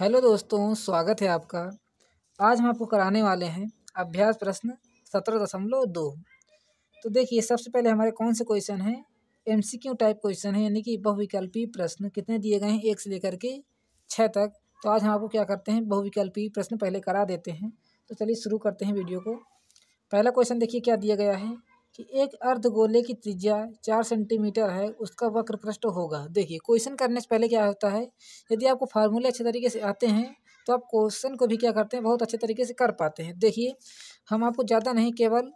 hello दोस्तों स्वागत है आपका आज हम आपको कराने वाले हैं अभ्यास प्रश्न सत्रह दशमलव दो तो देखिए सबसे पहले हमारे कौन से क्वेश्चन हैं एमसीक्यू टाइप क्वेश्चन है यानी कि बहुविकल्पी प्रश्न कितने दिए गए हैं एक से लेकर के छः तक तो आज हम आपको क्या करते हैं बहुविकल्पी प्रश्न पहले करा देते हैं तो चलिए शुरू करते हैं वीडियो को पहला क्वेश्चन देखिए क्या दिया गया है कि एक अर्ध गोले की त्रिज्या चार सेंटीमीटर है उसका वक्र पृष्ठ होगा देखिए क्वेश्चन करने से पहले क्या होता है यदि आपको फार्मूले अच्छे तरीके से आते हैं तो आप क्वेश्चन को भी क्या करते हैं बहुत अच्छे तरीके से कर पाते हैं देखिए हम आपको ज़्यादा नहीं केवल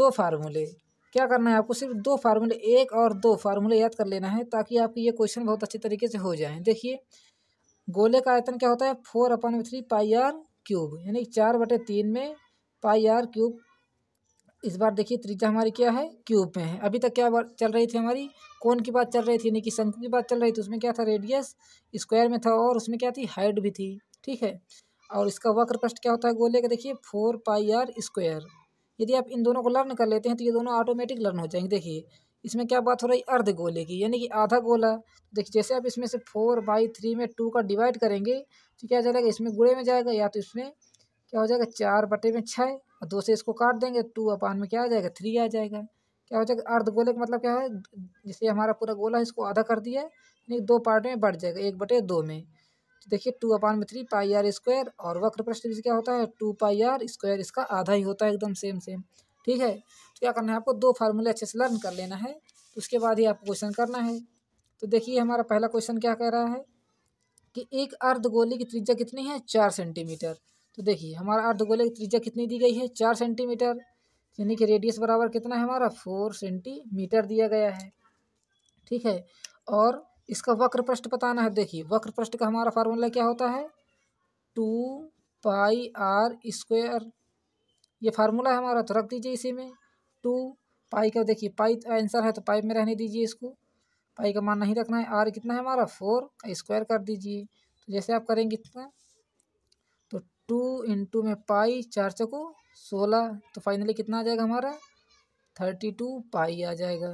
दो फार्मूले क्या करना है आपको सिर्फ दो फार्मूले एक और दो फार्मूले याद कर लेना है ताकि आपके ये क्वेश्चन बहुत अच्छे तरीके से हो जाए देखिए गोले का आयतन क्या होता है four upon three pi r cube यानी चार बटे तीन में पाई आर क्यूब इस बार देखिए त्रिज्या हमारी क्या है क्यूब में है अभी तक क्या बात चल रही थी हमारी कौन की बात चल रही थी यानी कि शंकु की बात चल रही थी उसमें क्या था रेडियस स्क्वायर में था और उसमें क्या थी हाइट भी थी ठीक है और इसका वक्र पृष्ठ क्या होता है गोले का देखिए फोर पाई आर स्क्वायर यदि आप इन दोनों को लर्न कर लेते हैं तो ये दोनों ऑटोमेटिक लर्न हो जाएंगे देखिए इसमें क्या बात हो रही है अर्ध गोले की यानी कि आधा गोला देखिए जैसे आप इसमें से फोर बाई थ्री में टू का डिवाइड करेंगे तो क्या जाएगा इसमें गुड़े में जाएगा या तो इसमें क्या हो जाएगा चार बटे में छः और दो से इसको काट देंगे टू अपान में क्या आ जाएगा थ्री आ जाएगा क्या हो जाएगा अर्ध गोले का मतलब क्या है जैसे हमारा पूरा गोला है इसको आधा कर दिया है यानी दो पार्ट में बढ़ जाएगा एक बटे दो में तो देखिए टू अपान में थ्री पाई आर स्क्वायर और वक्र पृष्ठ क्या होता है टू पाई आर स्क्वायर इसका आधा ही होता है एकदम सेम सेम ठीक है तो क्या करना है आपको दो फार्मूले अच्छे से लर्न कर लेना है तो उसके बाद ही आपको क्वेश्चन करना है तो देखिए हमारा पहला क्वेश्चन क्या कह रहा है कि एक अर्ध गोले की त्रिज्या कितनी है चार सेंटीमीटर तो देखिए हमारा अर्धगोले की त्रिज्या कितनी दी गई है चार सेंटीमीटर यानी कि रेडियस बराबर कितना है हमारा फोर सेंटीमीटर दिया गया है ठीक है और इसका वक्र पृष्ठ बताना है देखिए वक्र पृष्ठ का हमारा फार्मूला क्या होता है टू पाई आर स्क्वेयर ये फार्मूला है हमारा तो रख दीजिए इसी में टू पाई का देखिए पाई आंसर है तो पाई में रहने दीजिए इसको पाई का मान नहीं रखना है आर कितना है हमारा फोर का स्क्वायर कर दीजिए तो जैसे आप करेंगे इतना टू इंटू में पाई चार चको सोलह तो फाइनली कितना आ जाएगा हमारा थर्टी टू पाई आ जाएगा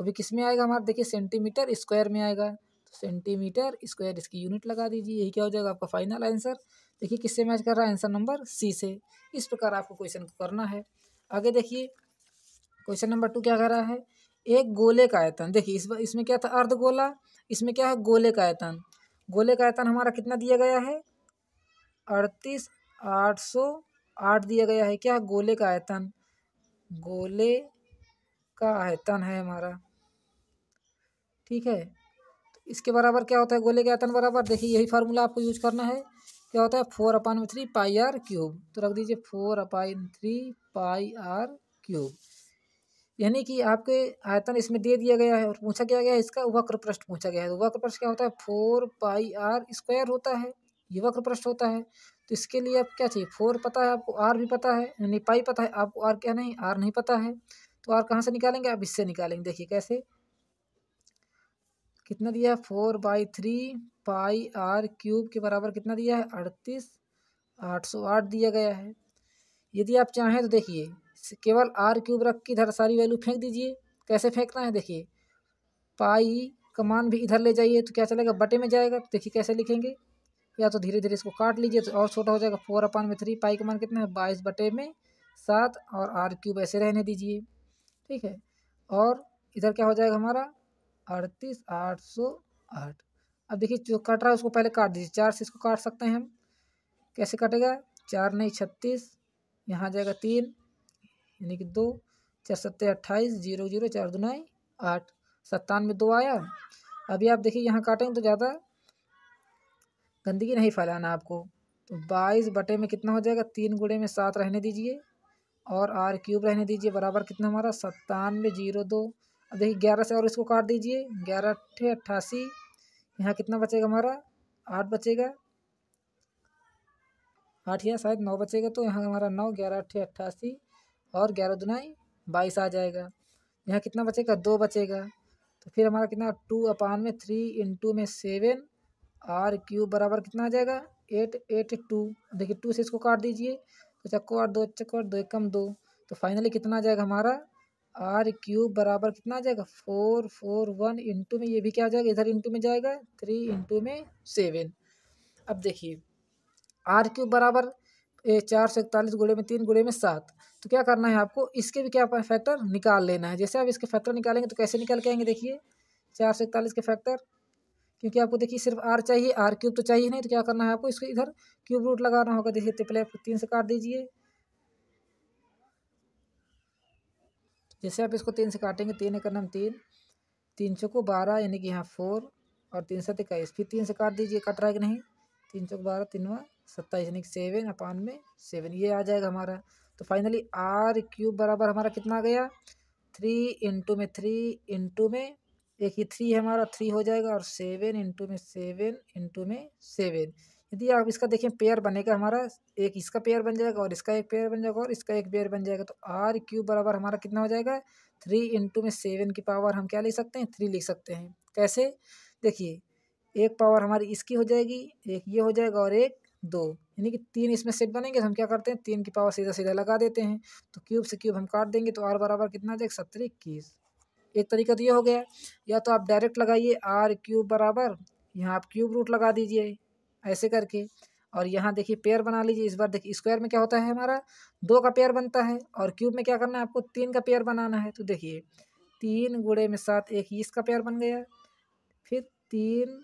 अभी किस में आएगा हमारा देखिए सेंटीमीटर स्क्वायर में आएगा तो सेंटीमीटर स्क्वायर इसकी यूनिट लगा दीजिए यही क्या हो जाएगा आपका फाइनल आंसर देखिए किससे मैच कर रहा है आंसर नंबर सी से इस प्रकार आपको क्वेश्चन को करना है आगे देखिए क्वेश्चन नंबर टू क्या कह रहा है एक गोले का आयतन देखिए इस इसमें क्या था अर्धगोला इसमें क्या है गोले का आयतन गोले का आयतन हमारा कितना दिया गया है अड़तीस आठ सौ आठ दिया गया है क्या गोले का आयतन गोले का आयतन है हमारा ठीक है तो इसके बराबर क्या होता है गोले के आयतन बराबर देखिए यही फार्मूला आपको यूज करना है क्या होता है फोर अपान में थ्री पाई आर क्यूब तो रख दीजिए four upon three pi r cube यानी कि आपके आयतन इसमें दे दिया गया है और पूछा गया गया है इसका वक्र पृष्ठ पूछा गया है तो वक्र पृष्ठ क्या होता है फोर पाई आर स्क्वायर होता है युवा का प्रश्न होता है तो इसके लिए आप क्या चाहिए फोर पता है आपको आर भी पता है यानी पाई पता है आपको आर क्या नहीं आर नहीं पता है तो आर कहाँ से निकालेंगे आप इससे निकालेंगे देखिए कैसे कितना दिया है four by three pi r cube के बराबर कितना दिया है अड़तीस आठ सौ आठ दिया गया है यदि आप चाहें तो देखिए केवल आर क्यूब रख के इधर सारी वैल्यू फेंक दीजिए कैसे फेंकना है देखिए पाई का मान भी इधर ले जाइए तो क्या चलेगा बटे में जाएगा तो देखिए कैसे लिखेंगे या तो धीरे धीरे इसको काट लीजिए तो और छोटा हो जाएगा फोर अपान में थ्री पाई का मान कितना है बाईस बटे में सात और आर क्यूब ऐसे रहने दीजिए ठीक है और इधर क्या हो जाएगा हमारा अड़तीस आठ सौ आठ अब देखिए जो कट रहा है उसको पहले काट दीजिए चार से इसको काट सकते हैं हम कैसे कटेगा चार नहीं छत्तीस यहाँ जाएगा तीन यानी कि दो चार सत्तर अट्ठाईस जीरो जीरो चार दो नई आठ सत्तानवे दो आया अभी आप देखिए यहाँ काटेंगे तो ज़्यादा गंदगी नहीं फैलाना आपको तो बाईस बटे में कितना हो जाएगा तीन गुड़े में सात रहने दीजिए और आर क्यूब रहने दीजिए बराबर कितना हमारा सत्तानवे जीरो दो अब देखिए ग्यारह से और इसको काट दीजिए ग्यारह अट्ठे अट्ठासी यहाँ कितना बचेगा हमारा आठ बचेगा आठ या शायद नौ बचेगा तो यहाँ हमारा नौ ग्यारह अट्ठे अट्ठासी और ग्यारह दुनाई बाईस आ जाएगा यहाँ कितना बचेगा दो बचेगा तो फिर हमारा कितना टू अपान में थ्री इंटू में सेवन आर क्यूब बराबर कितना आ जाएगा एट एट टू देखिए टू से इसको काट दीजिए तो चक्को आठ दो चक्को आठ दो एक कम दो तो फाइनली कितना आ जाएगा हमारा आर क्यूब बराबर कितना आ जाएगा फोर फोर वन इंटू में ये भी क्या आ जाएगा इधर इंटू में जाएगा थ्री इंटू में सेवन अब देखिए आर क्यूब बराबर ए चार सौ इकतालीस गुड़े में तीन गुड़े में सात तो क्या करना है आपको इसके भी क्या फैक्टर निकाल लेना है जैसे आप इसके फैक्टर निकालेंगे तो कैसे निकाल के आएंगे देखिए चार सौ इकतालीस के फैक्टर क्योंकि आपको देखिए सिर्फ आर चाहिए आर क्यूब तो चाहिए नहीं तो क्या करना है आपको इसको इधर क्यूब रूट लगाना होगा देखिए तिपले आपको तीन से काट दीजिए जैसे आप इसको तीन से काटेंगे तीन एक नम तीन तीन चौको बारह यानी कि यहाँ फोर और तीन सौ इक्कीस फिर तीन से काट दीजिए कट रहा है कि नहीं तीन चौक बारह तीनवा सत्ताईस यानी कि सेवन अपान में सेवन ये आ जाएगा हमारा तो फाइनली आर क्यूब बराबर हमारा कितना आ गया थ्री इंटू में थ्री इंटू में देखिए थ्री है हमारा थ्री हो जाएगा और सेवन इंटू में सेवन इंटू में सेवन यदि आप इसका देखें पेयर बनेगा हमारा एक इसका पेयर बन जाएगा और इसका एक पेयर बन जाएगा और इसका एक पेयर बन जाएगा तो आर क्यूब बराबर हमारा कितना हो जाएगा थ्री इंटू में सेवन की पावर हम क्या लिख सकते हैं थ्री लिख सकते हैं कैसे देखिए एक पावर हमारी इसकी हो जाएगी एक ये हो जाएगा और एक दो यानी कि तीन इसमें सेट बनेंगे तो हम क्या करते हैं तीन की पावर सीधा सीधा लगा देते हैं तो क्यूब से क्यूब हम काट देंगे तो आर बराबर कितना आ जाएगा सत्तर इक्कीस एक तरीका तो ये हो गया या तो आप डायरेक्ट लगाइए आर क्यूब बराबर यहाँ आप क्यूब रूट लगा दीजिए ऐसे करके और यहाँ देखिए पेयर बना लीजिए इस बार देखिए स्क्वायर में क्या होता है हमारा दो का पेयर बनता है और क्यूब में क्या करना है आपको तीन का पेयर बनाना है तो देखिए तीन गुड़े में सात एक इसका पेयर बन गया फिर तीन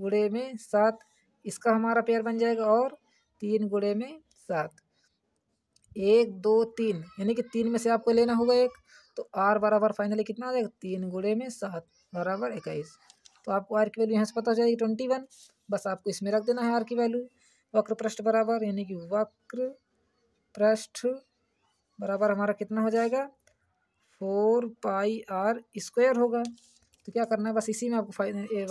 गुड़े में सात इसका हमारा पेयर बन जाएगा और तीन गुड़े में सात एक दो तीन यानी कि तीन में से आपको लेना होगा एक तो आर बराबर फाइनली कितना आ जाएगा तीन गुड़े में सात बराबर इक्कीस तो आपको आर की वैल्यू यहाँ से पता हो जाएगी ट्वेंटी वन बस आपको इसमें रख देना है आर की वैल्यू वक्र पृष्ठ बराबर यानी कि वक्र पृष्ठ बराबर हमारा कितना हो जाएगा फोर पाई आर स्क्वायर होगा तो क्या करना है बस इसी में आपको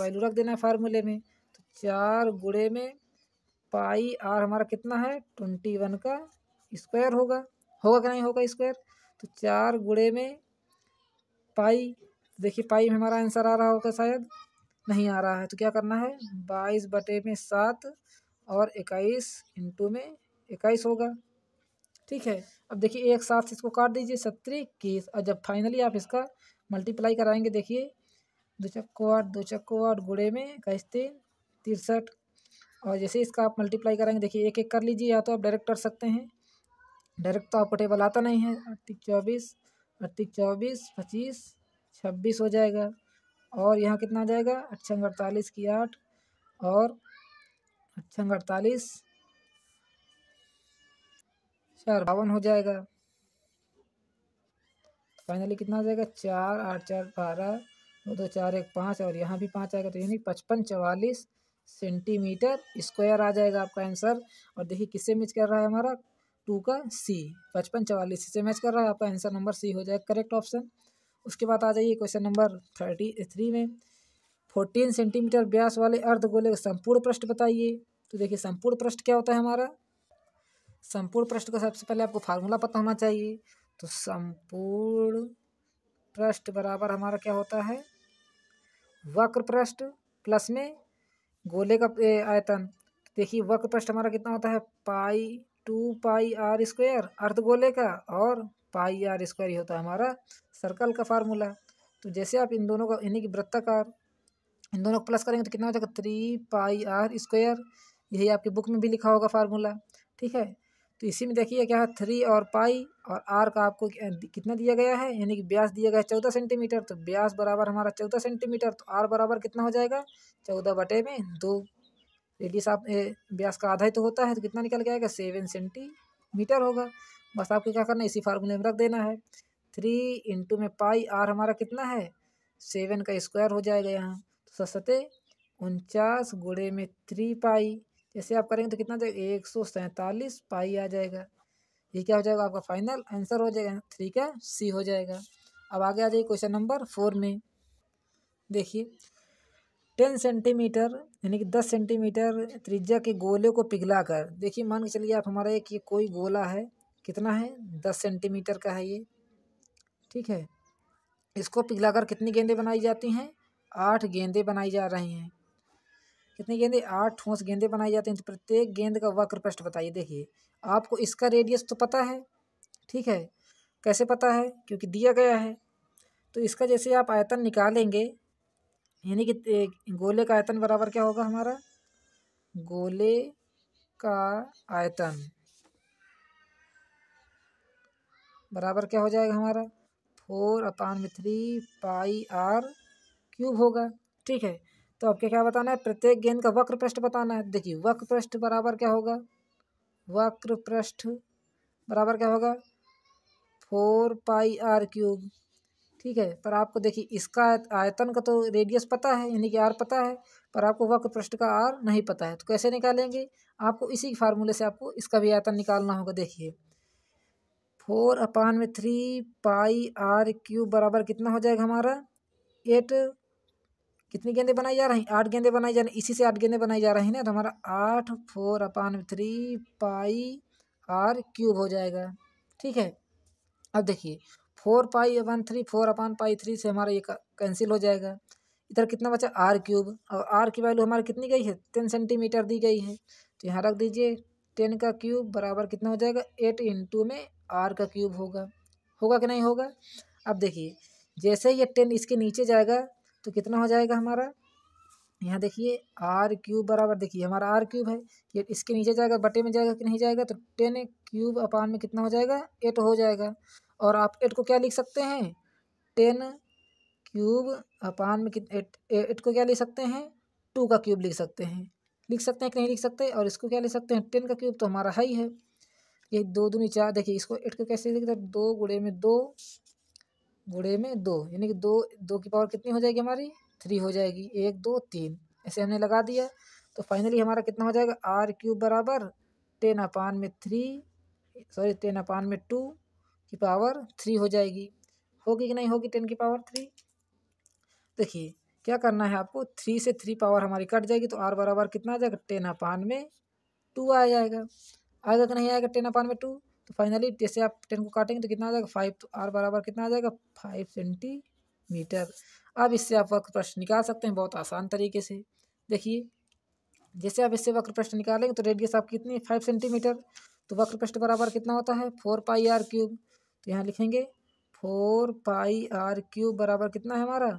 वैल्यू रख देना है फार्मूले में तो चार गुड़े में पाई आर हमारा कितना है ट्वेंटी वन का स्क्वायर होगा होगा कि नहीं होगा स्क्वायर तो चार गुड़े में पाई देखिए पाई में हमारा आंसर आ रहा होगा शायद नहीं आ रहा है तो क्या करना है बाईस बटे में सात और इक्कीस इंटू में इक्कीस होगा ठीक है अब देखिए एक साथ इसको काट दीजिए सत्तर इक्कीस और जब फाइनली आप इसका मल्टीप्लाई कराएंगे देखिए दो चक्को आठ दो चक्को आठ गुड़े में इक्कीस तीन तिरसठ और जैसे इसका आप मल्टीप्लाई कराएंगे देखिए एक एक कर लीजिए या तो आप डायरेक्ट कर सकते हैं डायरेक्ट तो आपको टेबल आता नहीं है अड़तीस चौबीस अड़तीस चौबीस पच्चीस छब्बीस हो जाएगा और यहाँ कितना आ जाएगा अच्छा अड़तालीस की आठ और अच्छा अड़तालीस चार बावन हो जाएगा फाइनली कितना आ जाएगा चार आठ चार बारह दो दो चार एक पाँच और यहाँ भी पाँच आएगा तो यानी पचपन चवालीस सेंटीमीटर स्क्वायर आ जाएगा आपका आंसर और देखिए किससे मिच कर रहा है हमारा टू का सी पचपन चवालीस से मैच कर रहा है आपका आंसर नंबर सी हो जाएगा करेक्ट ऑप्शन उसके बाद आ जाइए क्वेश्चन नंबर थर्टी थ्री में फोर्टीन सेंटीमीटर व्यास वाले अर्धगोले का संपूर्ण पृष्ठ बताइए तो देखिए संपूर्ण पृष्ठ क्या होता है हमारा संपूर्ण पृष्ठ का सबसे पहले आपको फार्मूला पता होना चाहिए तो संपूर्ण पृष्ठ बराबर हमारा क्या होता है वक्र पृष्ठ प्लस में गोले का आयतन देखिए वक्र पृष्ठ हमारा कितना होता है pi two pi r square अर्धगोले का और पाई आर स्क्वायर ये होता है हमारा सर्कल का फार्मूला तो जैसे आप इन दोनों का यानी कि वृत्ताकार इन दोनों को प्लस करेंगे तो कितना हो जाएगा थ्री पाई आर स्क्वायर यही आपकी बुक में भी लिखा होगा फार्मूला ठीक है तो इसी में देखिए क्या है थ्री और पाई और आर का आपको कितना दिया गया है यानी कि ब्यास दिया गया है चौदह सेंटीमीटर तो ब्यास बराबर हमारा चौदह सेंटीमीटर तो आर बराबर कितना हो जाएगा चौदह बटे में दो रेडियस आप व्यास का आधा ही तो होता है तो कितना निकल के आएगा सेवन सेंटीमीटर होगा बस आपको क्या करना है इसी फार्मूले में रख देना है थ्री इंटू में पाई आर हमारा कितना है सेवन का स्क्वायर हो जाएगा यहाँ तो सस्ते उनचास गुड़े में थ्री पाई जैसे आप करेंगे तो कितना एक सौ सैंतालीस पाई आ जाएगा ये क्या हो जाएगा आपका फाइनल आंसर हो जाएगा थ्री का सी हो जाएगा अब आगे आ जाइए क्वेश्चन नंबर फोर में देखिए टेन सेंटीमीटर यानी कि दस सेंटीमीटर त्रिज्या के गोले को पिघला कर देखिए मान के चलिए आप हमारा एक ये कोई गोला है कितना है दस सेंटीमीटर का है ये ठीक है इसको पिघलाकर कितनी गेंदे बनाई जाती हैं आठ गेंदे बनाई जा रही हैं कितनी गेंदे आठ ठोस गेंदे बनाई जाती हैं तो प्रत्येक गेंद का वक्र पृष्ठ बताइए देखिए आपको इसका रेडियस तो पता है ठीक है कैसे पता है क्योंकि दिया गया है तो इसका जैसे आप आयतन निकालेंगे यानी कि गोले का आयतन बराबर क्या होगा हमारा गोले का आयतन बराबर क्या हो जाएगा हमारा फोर अपान में थ्री पाई आर क्यूब होगा ठीक है तो आपके क्या बताना है प्रत्येक गेंद का वक्र पृष्ठ बताना है देखिए वक्र पृष्ठ बराबर क्या होगा वक्र पृष्ठ बराबर क्या होगा फोर पाई आर क्यूब ठीक है पर आपको देखिए इसका आयतन का तो रेडियस पता है यानी कि आर पता है पर आपको वक्र पृष्ठ का आर नहीं पता है तो कैसे निकालेंगे आपको इसी फार्मूले से आपको इसका भी आयतन निकालना होगा देखिए फोर अपान में थ्री पाई आर क्यूब बराबर कितना हो जाएगा हमारा एट कितनी गेंदे बनाई जा रही हैं आठ गेंदे बनाई जा रही इसी से आठ गेंदे बनाई जा रही हैं ना तो हमारा आठ फोर अपान में थ्री पाई आर क्यूब हो जाएगा ठीक है अब देखिए four pi upon three four upon pi three से हमारा ये कैंसिल हो जाएगा इधर कितना बचा आर क्यूब और आर की वैल्यू हमारी कितनी गई है टेन सेंटीमीटर दी गई है तो यहाँ रख दीजिए टेन का क्यूब बराबर कितना हो जाएगा एट इंटू में आर का क्यूब होगा होगा कि नहीं होगा अब देखिए जैसे ये टेन इसके नीचे जाएगा तो कितना हो जाएगा हमारा यहाँ देखिए आर क्यूब बराबर देखिए हमारा आर क्यूब है ये इसके नीचे जाएगा बटे में जाएगा कि नहीं जाएगा तो टेन क्यूब अपान में कितना हो जाएगा एट हो जाएगा और आप एट को क्या लिख सकते हैं टेन क्यूब अपान में कितने एट, एट को क्या लिख सकते हैं टू का क्यूब लिख सकते हैं लिख सकते हैं कि नहीं लिख सकते और इसको क्या लिख सकते हैं टेन का क्यूब तो हमारा है ही है ये दो दूनी चार देखिए इसको एट को कैसे लिखते हैं दो गुड़े में दो गुड़े में दो यानी कि दो दो की पावर कितनी हो जाएगी हमारी थ्री हो जाएगी एक दो तीन ऐसे हमने लगा दिया तो फाइनली हमारा कितना हो जाएगा आर क्यूब बराबर टेन अपान में थ्री सॉरी टेन अपान में टू की पावर थ्री हो जाएगी होगी कि नहीं होगी टेन की पावर थ्री देखिए क्या करना है आपको थ्री से थ्री पावर हमारी कट जाएगी तो आर बराबर कितना आ जाएगा टेन अपान में टू आ जाएगा आएगा कि नहीं आएगा टेन अपान में टू तो फाइनली जैसे आप टेन को काटेंगे तो कितना आ जाएगा फाइव तो आर बराबर कितना आ जाएगा फाइव सेंटीमीटर अब इससे आप वक्र प्रश्न निकाल सकते हैं बहुत आसान तरीके से देखिए जैसे आप इससे वक्र प्रश्न निकालेंगे तो रेडियस आप कितनी फाइव सेंटीमीटर तो वक्र पृष्ठ बराबर कितना होता है फोर पाई आर क्यूब तो यहाँ लिखेंगे फोर पाई आर क्यूब बराबर कितना है हमारा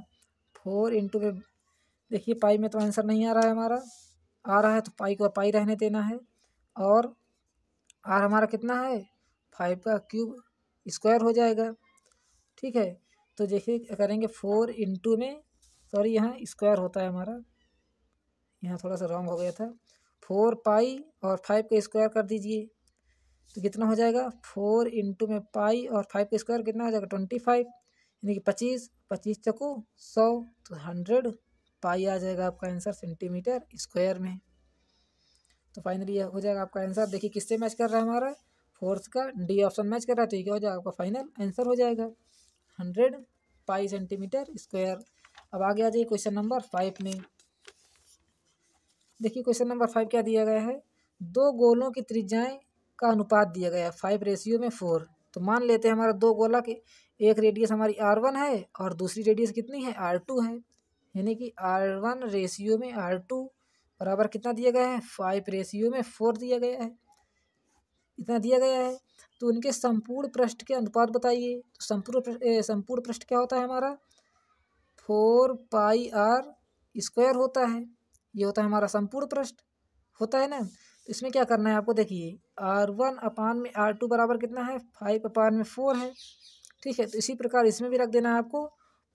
फोर इंटू में देखिए पाई में तो आंसर नहीं आ रहा है हमारा आ रहा है तो पाई को पाई रहने देना है और आर हमारा कितना है फाइव का क्यूब स्क्वायर हो जाएगा ठीक है तो देखिए क्या करेंगे फोर इंटू में सॉरी यहाँ स्क्वायर होता है हमारा यहाँ थोड़ा सा रॉन्ग हो गया था फोर पाई और फाइव का स्क्वायर कर दीजिए तो कितना हो जाएगा फोर इंटू में पाई और फाइव का स्क्वायर कितना हो जाएगा ट्वेंटी फाइव यानी कि पच्चीस पच्चीस चको सौ तो हंड्रेड पाई आ जाएगा आपका आंसर सेंटीमीटर स्क्वायर में तो फाइनली यह हो जाएगा आपका आंसर देखिए किससे मैच कर रहा है हमारा फोर्थ का डी ऑप्शन मैच कर रहा है तो ये क्या हो जाएगा आपका फाइनल आंसर हो जाएगा हंड्रेड पाई सेंटीमीटर स्क्वायर अब आगे आ जाइए क्वेश्चन नंबर फाइव में देखिए क्वेश्चन नंबर फाइव क्या दिया गया है दो गोलों की त्रिज्याएं का अनुपात दिया गया है फाइव रेशियो में फोर तो मान लेते हैं हमारा दो गोला के एक रेडियस हमारी आर वन है और दूसरी रेडियस कितनी है आर टू है यानी कि आर वन रेशियो में आर टू बराबर कितना दिया गया है फाइव रेशियो में फोर दिया गया है इतना दिया गया है तो उनके संपूर्ण पृष्ठ के अनुपात बताइए तो संपूर्ण संपूर्ण पृष्ठ क्या होता है हमारा फोर पाई आर स्क्वायर होता है ये होता है हमारा संपूर्ण पृष्ठ होता है ना तो इसमें क्या करना है आपको देखिए आर वन अपान में आर टू बराबर कितना है फाइव अपान में फोर है ठीक है तो इसी प्रकार इसमें भी रख देना है आपको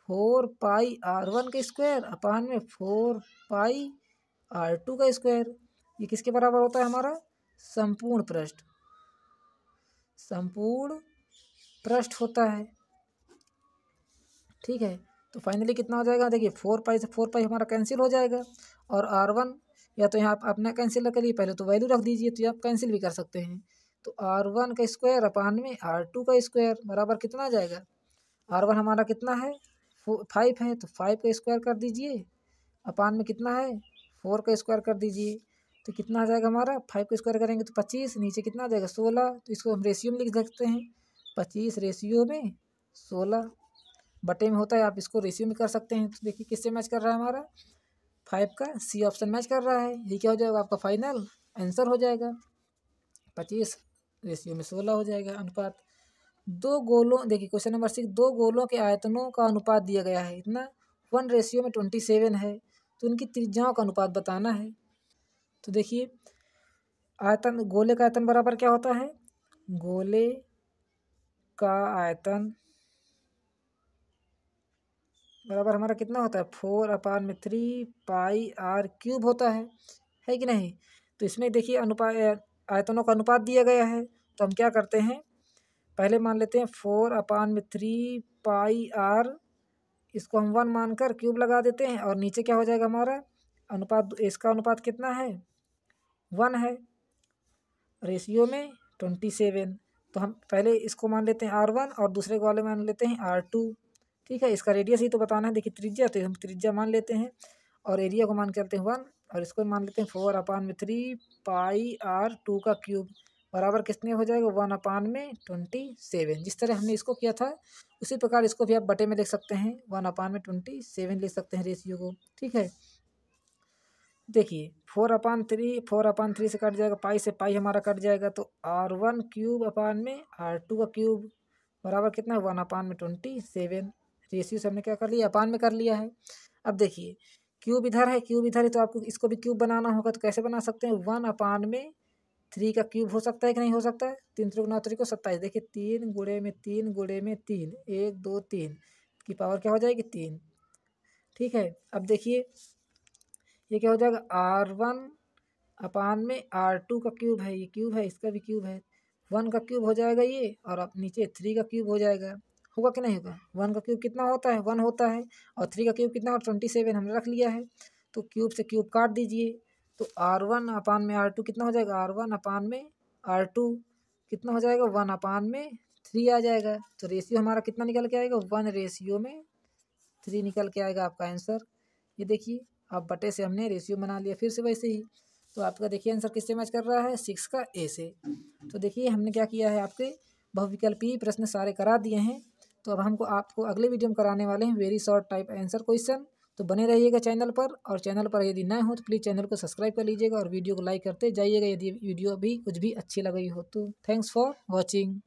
फोर पाई आर वन का स्क्वायर अपान में फोर पाई आर टू का स्क्वायर ये किसके बराबर होता है हमारा संपूर्ण पृष्ठ संपूर्ण पृष्ठ होता है ठीक है तो फाइनली कितना हो जाएगा देखिए फोर पाई से फोर पाई हमारा कैंसिल हो जाएगा और आर वन या तो यहाँ आप अपना कैंसिल के लिए पहले तो वैल्यू रख दीजिए तो ये आप कैंसिल भी कर सकते हैं तो आर वन का स्क्वायर अपान में आर टू का स्क्वायर बराबर कितना आ जाएगा आर वन हमारा कितना है फाइव है तो फाइव का स्क्वायर कर दीजिए अपान में कितना है फोर का स्क्वायर कर दीजिए तो कितना आ जाएगा हमारा फाइव का स्क्वायर करेंगे तो पच्चीस नीचे कितना आ जाएगा सोलह तो इसको हम रेशियो में लिख सकते हैं पच्चीस रेशियो में सोलह बटे में होता है आप इसको रेशियो में कर सकते हैं तो देखिए किससे मैच कर रहा है हमारा फाइव का सी ऑप्शन मैच कर रहा है ये क्या हो जाएगा आपका फाइनल आंसर हो जाएगा पच्चीस रेशियो में सोलह हो जाएगा अनुपात दो गोलों देखिए क्वेश्चन नंबर सिक्स दो गोलों के आयतनों का अनुपात दिया गया है इतना वन रेशियो में ट्वेंटी सेवन है तो उनकी त्रिज्याओं का अनुपात बताना है तो देखिए आयतन गोले का आयतन बराबर क्या होता है गोले का आयतन बराबर हमारा कितना होता है फोर अपान में थ्री पाई आर क्यूब होता है है कि नहीं तो इसमें देखिए अनुपात आयतनों का अनुपात दिया गया है तो हम क्या करते हैं पहले मान लेते हैं फोर अपान में थ्री पाई आर इसको हम वन मानकर क्यूब लगा देते हैं और नीचे क्या हो जाएगा हमारा अनुपात इसका अनुपात कितना है वन है रेशियो में ट्वेंटी सेवन तो हम पहले इसको मान लेते हैं आर वन और दूसरे वाले मान लेते हैं आर टू ठीक है इसका रेडियस ही तो बताना है देखिए त्रिज्या तो हम त्रिज्या मान लेते हैं और एरिया को मान करते हैं वन और इसको मान लेते हैं फोर अपान में थ्री पाई आर टू का क्यूब बराबर कितने हो जाएगा वन अपान में ट्वेंटी सेवन जिस तरह हमने इसको किया था उसी प्रकार इसको भी आप बटे में लिख सकते हैं वन अपान में ट्वेंटी सेवन लिख सकते हैं रेशियो को ठीक है देखिए four upon three four upon three से कट जाएगा पाई से पाई हमारा कट जाएगा तो आर वन क्यूब अपान में आर टू का क्यूब बराबर कितना है वन अपान में ट्वेंटी सेवन तो ये हमने क्या कर लिया अपान में कर लिया है अब देखिए क्यूब इधर है क्यूब इधर है तो आपको इसको भी क्यूब बनाना होगा तो कैसे बना सकते हैं वन अपान में थ्री का क्यूब हो सकता है कि नहीं हो सकता है तीन त्रिक नौ त्रिको सत्ताईस देखिए तीन गुड़े में तीन गुड़े में तीन एक दो तीन की पावर क्या हो जाएगी तीन ठीक है अब देखिए ये क्या हो जाएगा आर वन अपान में आर टू का क्यूब है ये क्यूब है इसका भी क्यूब है वन का क्यूब हो जाएगा ये और अब नीचे थ्री का क्यूब हो जाएगा होगा कि नहीं होगा वन का क्यूब कितना होता है वन होता है और थ्री का क्यूब कितना होता ट्वेंटी सेवन हमने रख लिया है तो क्यूब से क्यूब काट दीजिए तो आर वन अपान में आर टू कितना हो जाएगा आर वन अपान में आर टू कितना हो जाएगा वन अपान में थ्री आ जाएगा तो रेशियो हमारा कितना निकल के आएगा वन रेशियो में थ्री निकल के आएगा आपका आंसर ये देखिए अब बटे से हमने रेशियो बना लिया फिर से वैसे ही तो आपका देखिए आंसर किससे मैच कर रहा है सिक्स का ए से तो देखिए हमने क्या किया है आपके बहुविकल्पीय प्रश्न सारे करा दिए हैं तो अब हमको आपको अगले वीडियो में कराने वाले हैं very short type answer question तो बने रहिएगा चैनल पर और चैनल पर यदि नए हो तो प्लीज़ चैनल को सब्सक्राइब कर लीजिएगा और वीडियो को लाइक करते जाइएगा यदि वीडियो भी कुछ भी अच्छी लगी हो तो थैंक्स फॉर वॉचिंग